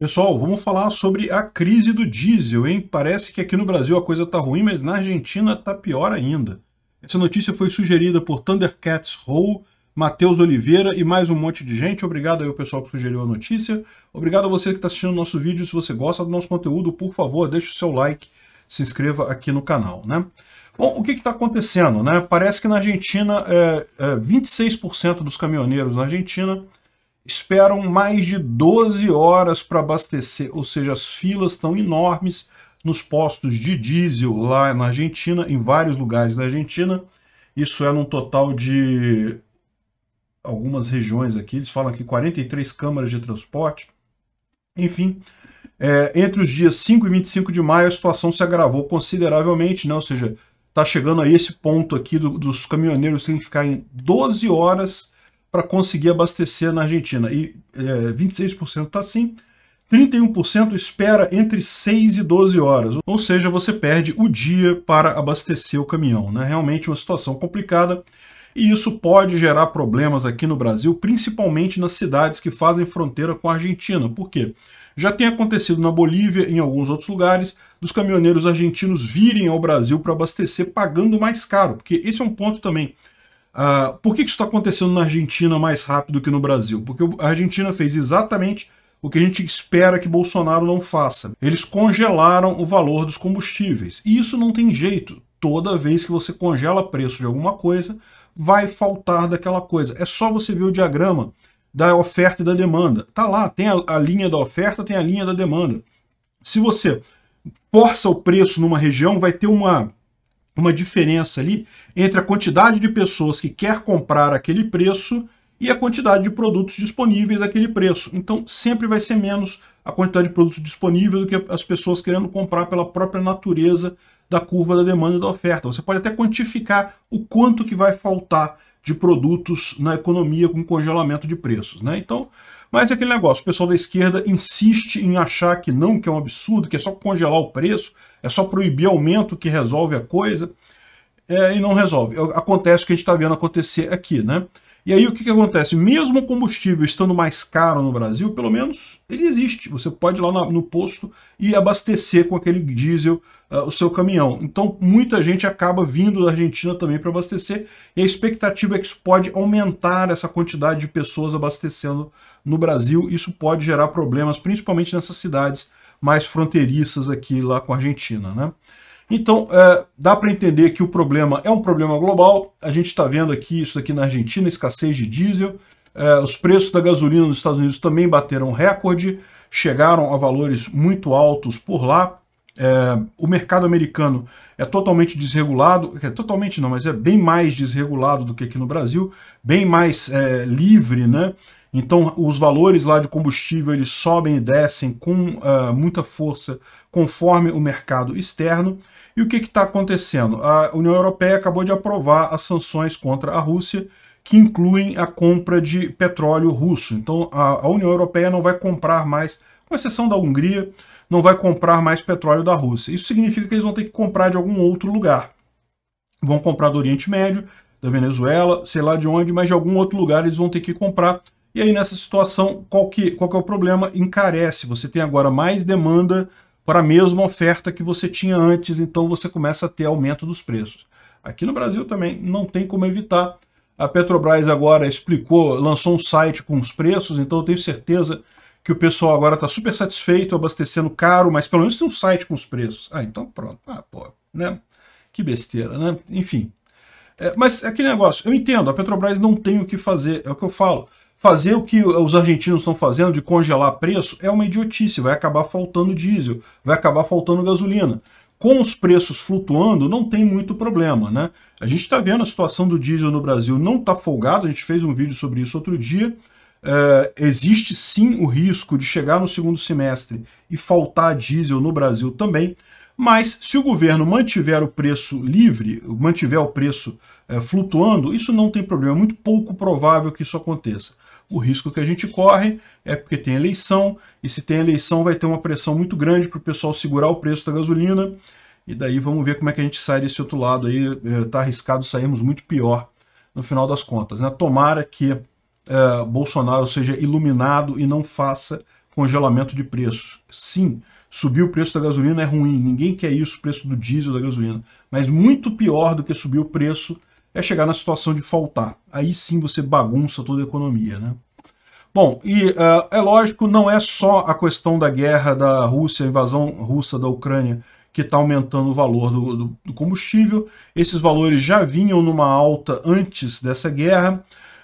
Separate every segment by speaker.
Speaker 1: Pessoal, vamos falar sobre a crise do diesel, hein? Parece que aqui no Brasil a coisa tá ruim, mas na Argentina tá pior ainda. Essa notícia foi sugerida por Thundercats Roll, Matheus Oliveira e mais um monte de gente. Obrigado aí ao pessoal que sugeriu a notícia. Obrigado a você que está assistindo o nosso vídeo. Se você gosta do nosso conteúdo, por favor, deixe o seu like, se inscreva aqui no canal, né? Bom, o que está acontecendo, né? Parece que na Argentina, é, é 26% dos caminhoneiros na Argentina esperam mais de 12 horas para abastecer, ou seja, as filas estão enormes nos postos de diesel lá na Argentina, em vários lugares da Argentina. Isso é num total de algumas regiões aqui, eles falam que 43 câmaras de transporte. Enfim, é, entre os dias 5 e 25 de maio a situação se agravou consideravelmente, né? ou seja, está chegando a esse ponto aqui do, dos caminhoneiros têm que ficar em 12 horas para conseguir abastecer na Argentina. E é, 26% está assim, 31% espera entre 6 e 12 horas, ou seja, você perde o dia para abastecer o caminhão. Né? Realmente uma situação complicada e isso pode gerar problemas aqui no Brasil, principalmente nas cidades que fazem fronteira com a Argentina. Por quê? Já tem acontecido na Bolívia e em alguns outros lugares dos caminhoneiros argentinos virem ao Brasil para abastecer pagando mais caro, porque esse é um ponto também Uh, por que, que isso está acontecendo na Argentina mais rápido que no Brasil? Porque a Argentina fez exatamente o que a gente espera que Bolsonaro não faça. Eles congelaram o valor dos combustíveis. E isso não tem jeito. Toda vez que você congela preço de alguma coisa, vai faltar daquela coisa. É só você ver o diagrama da oferta e da demanda. Tá lá, tem a, a linha da oferta, tem a linha da demanda. Se você força o preço numa região, vai ter uma uma diferença ali entre a quantidade de pessoas que quer comprar aquele preço e a quantidade de produtos disponíveis àquele preço. Então, sempre vai ser menos a quantidade de produto disponível do que as pessoas querendo comprar pela própria natureza da curva da demanda e da oferta. Você pode até quantificar o quanto que vai faltar de produtos na economia com congelamento de preços. Né? Então, mas é aquele negócio, o pessoal da esquerda insiste em achar que não, que é um absurdo, que é só congelar o preço, é só proibir aumento que resolve a coisa, é, e não resolve. É, acontece o que a gente está vendo acontecer aqui, né? E aí o que, que acontece? Mesmo o combustível estando mais caro no Brasil, pelo menos ele existe. Você pode ir lá no, no posto e abastecer com aquele diesel uh, o seu caminhão. Então muita gente acaba vindo da Argentina também para abastecer. E a expectativa é que isso pode aumentar essa quantidade de pessoas abastecendo no Brasil. Isso pode gerar problemas, principalmente nessas cidades mais fronteiriças aqui lá com a Argentina, né? Então, é, dá para entender que o problema é um problema global. A gente está vendo aqui isso aqui na Argentina, escassez de diesel. É, os preços da gasolina nos Estados Unidos também bateram recorde, chegaram a valores muito altos por lá. É, o mercado americano é totalmente desregulado, é totalmente não, mas é bem mais desregulado do que aqui no Brasil, bem mais é, livre, né? Então os valores lá de combustível eles sobem e descem com uh, muita força conforme o mercado externo. E o que está acontecendo? A União Europeia acabou de aprovar as sanções contra a Rússia, que incluem a compra de petróleo russo. Então a, a União Europeia não vai comprar mais, com exceção da Hungria, não vai comprar mais petróleo da Rússia. Isso significa que eles vão ter que comprar de algum outro lugar. Vão comprar do Oriente Médio, da Venezuela, sei lá de onde, mas de algum outro lugar eles vão ter que comprar e aí, nessa situação, qual que, qual que é o problema? Encarece. Você tem agora mais demanda para a mesma oferta que você tinha antes, então você começa a ter aumento dos preços. Aqui no Brasil também não tem como evitar. A Petrobras agora explicou, lançou um site com os preços, então eu tenho certeza que o pessoal agora está super satisfeito, abastecendo caro, mas pelo menos tem um site com os preços. Ah, então pronto. Ah, pô, né? Que besteira, né? Enfim. É, mas é aquele negócio, eu entendo, a Petrobras não tem o que fazer, é o que eu falo fazer o que os argentinos estão fazendo de congelar preço é uma idiotice, vai acabar faltando diesel, vai acabar faltando gasolina. Com os preços flutuando, não tem muito problema, né? A gente está vendo a situação do diesel no Brasil não está folgado, a gente fez um vídeo sobre isso outro dia. É, existe sim o risco de chegar no segundo semestre e faltar diesel no Brasil também, mas se o governo mantiver o preço livre, mantiver o preço é, flutuando, isso não tem problema, é muito pouco provável que isso aconteça. O risco que a gente corre é porque tem eleição, e se tem eleição vai ter uma pressão muito grande para o pessoal segurar o preço da gasolina, e daí vamos ver como é que a gente sai desse outro lado aí, está é, arriscado sairmos muito pior no final das contas. Né? Tomara que uh, Bolsonaro seja iluminado e não faça congelamento de preços. Sim, subir o preço da gasolina é ruim, ninguém quer isso, o preço do diesel da gasolina, mas muito pior do que subir o preço é chegar na situação de faltar. Aí sim você bagunça toda a economia, né? Bom, e uh, é lógico, não é só a questão da guerra da Rússia, a invasão russa da Ucrânia, que está aumentando o valor do, do, do, combustível. Esses valores já vinham numa alta antes dessa guerra.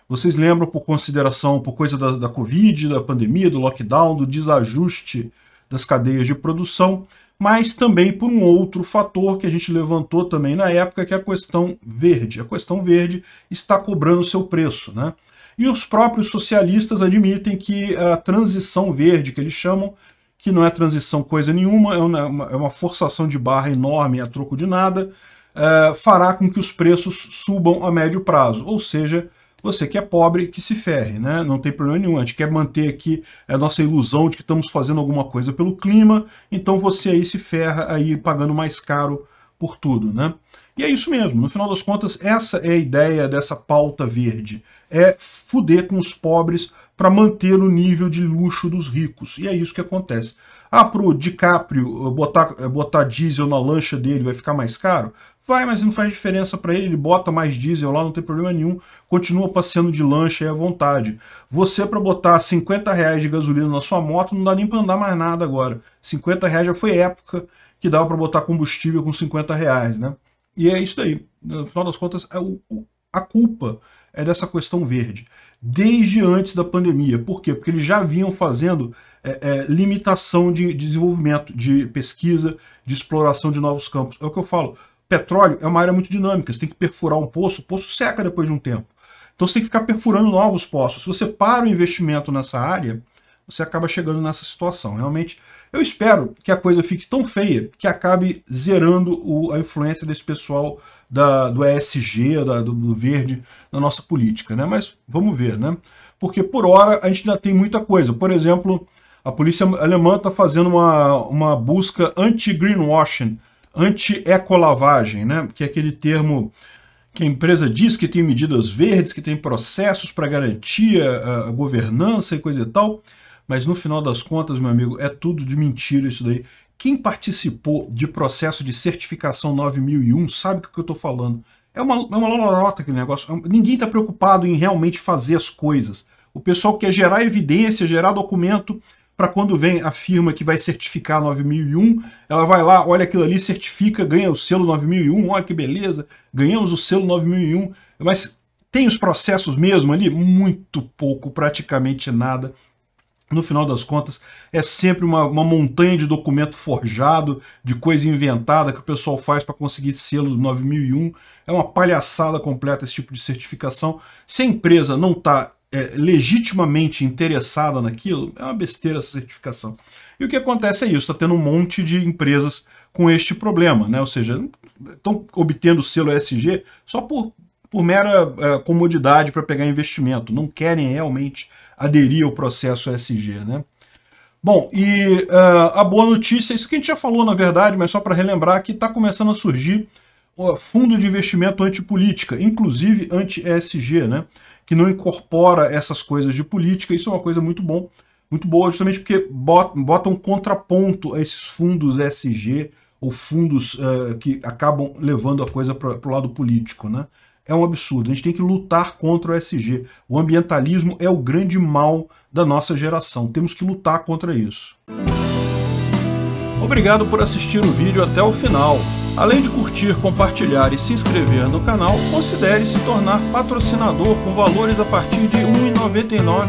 Speaker 1: Vocês lembram por consideração, por coisa da, da Covid, da pandemia, do lockdown, do desajuste das cadeias de produção mas também por um outro fator que a gente levantou também na época, que é a questão verde. A questão verde está cobrando seu preço. Né? E os próprios socialistas admitem que a transição verde, que eles chamam, que não é transição coisa nenhuma, é uma, é uma é forçação de barra enorme a troco de nada, é, fará com que os preços subam a médio prazo, ou seja, você que é pobre, que se ferre, né? Não tem problema nenhum. A gente quer manter aqui a é, nossa ilusão de que estamos fazendo alguma coisa pelo clima, então você aí se ferra aí pagando mais caro por tudo, né? E é isso mesmo, no final das contas, essa é a ideia dessa pauta verde. É fuder com os pobres para manter o nível de luxo dos ricos. E é isso que acontece. Ah, pro DiCaprio eh, botar, eh, botar diesel na lancha dele vai ficar mais caro? Vai, mas não faz diferença para ele, ele bota mais diesel lá, não tem problema nenhum, continua passeando de lancha aí à vontade. Você, para botar 50 reais de gasolina na sua moto, não dá nem para andar mais nada agora. 50 reais já foi época que dava para botar combustível com 50 reais, né? E é isso daí. No final das contas, é o, a culpa é dessa questão verde. Desde antes da pandemia. Por quê? Porque eles já vinham fazendo é, é, limitação de desenvolvimento, de pesquisa, de exploração de novos campos. É o que eu falo. Petróleo é uma área muito dinâmica. Você tem que perfurar um poço, o poço seca depois de um tempo. Então você tem que ficar perfurando novos poços. Se você para o investimento nessa área, você acaba chegando nessa situação. Realmente, eu espero que a coisa fique tão feia que acabe zerando o, a influência desse pessoal da, do ESG, da, do, do verde, na nossa política, né? Mas vamos ver, né? Porque por hora a gente ainda tem muita coisa. Por exemplo, a polícia alemã está fazendo uma, uma busca anti-greenwashing, anti-ecolavagem, né? Que é aquele termo que a empresa diz que tem medidas verdes, que tem processos para garantir a, a governança e coisa e tal, mas no final das contas, meu amigo, é tudo de mentira isso daí. Quem participou de processo de certificação 9001 sabe do que eu estou falando. É uma, é uma lorota aquele negócio. É ninguém está preocupado em realmente fazer as coisas. O pessoal quer gerar evidência, gerar documento, para quando vem a firma que vai certificar 9001, ela vai lá, olha aquilo ali, certifica, ganha o selo 9001, olha que beleza, ganhamos o selo 9001, mas tem os processos mesmo ali? Muito pouco, praticamente nada no final das contas, é sempre uma, uma, montanha de documento forjado, de coisa inventada que o pessoal faz para conseguir selo do 9001. É uma palhaçada completa esse tipo de certificação. Se a empresa não está é, legitimamente interessada naquilo, é uma besteira essa certificação. E o que acontece é isso, está tendo um monte de empresas com este problema, né? ou seja, estão obtendo o selo ESG só por, por mera é, comodidade para pegar investimento, não querem realmente aderir ao processo SG, né? Bom, e uh, a boa notícia, é isso que a gente já falou na verdade, mas só para relembrar, que está começando a surgir o fundo de investimento antipolítica, inclusive anti-ESG, né? que não incorpora essas coisas de política, isso é uma coisa muito bom, muito boa, justamente porque bota, bota um contraponto a esses fundos ESG, ou fundos uh, que acabam levando a coisa para o lado político. Né? é um absurdo. A gente tem que lutar contra o SG. O ambientalismo é o grande mal da nossa geração. Temos que lutar contra isso. Obrigado por assistir o vídeo até o final. Além de curtir, compartilhar e se inscrever no canal, considere se tornar patrocinador com valores a partir de R$ 1,99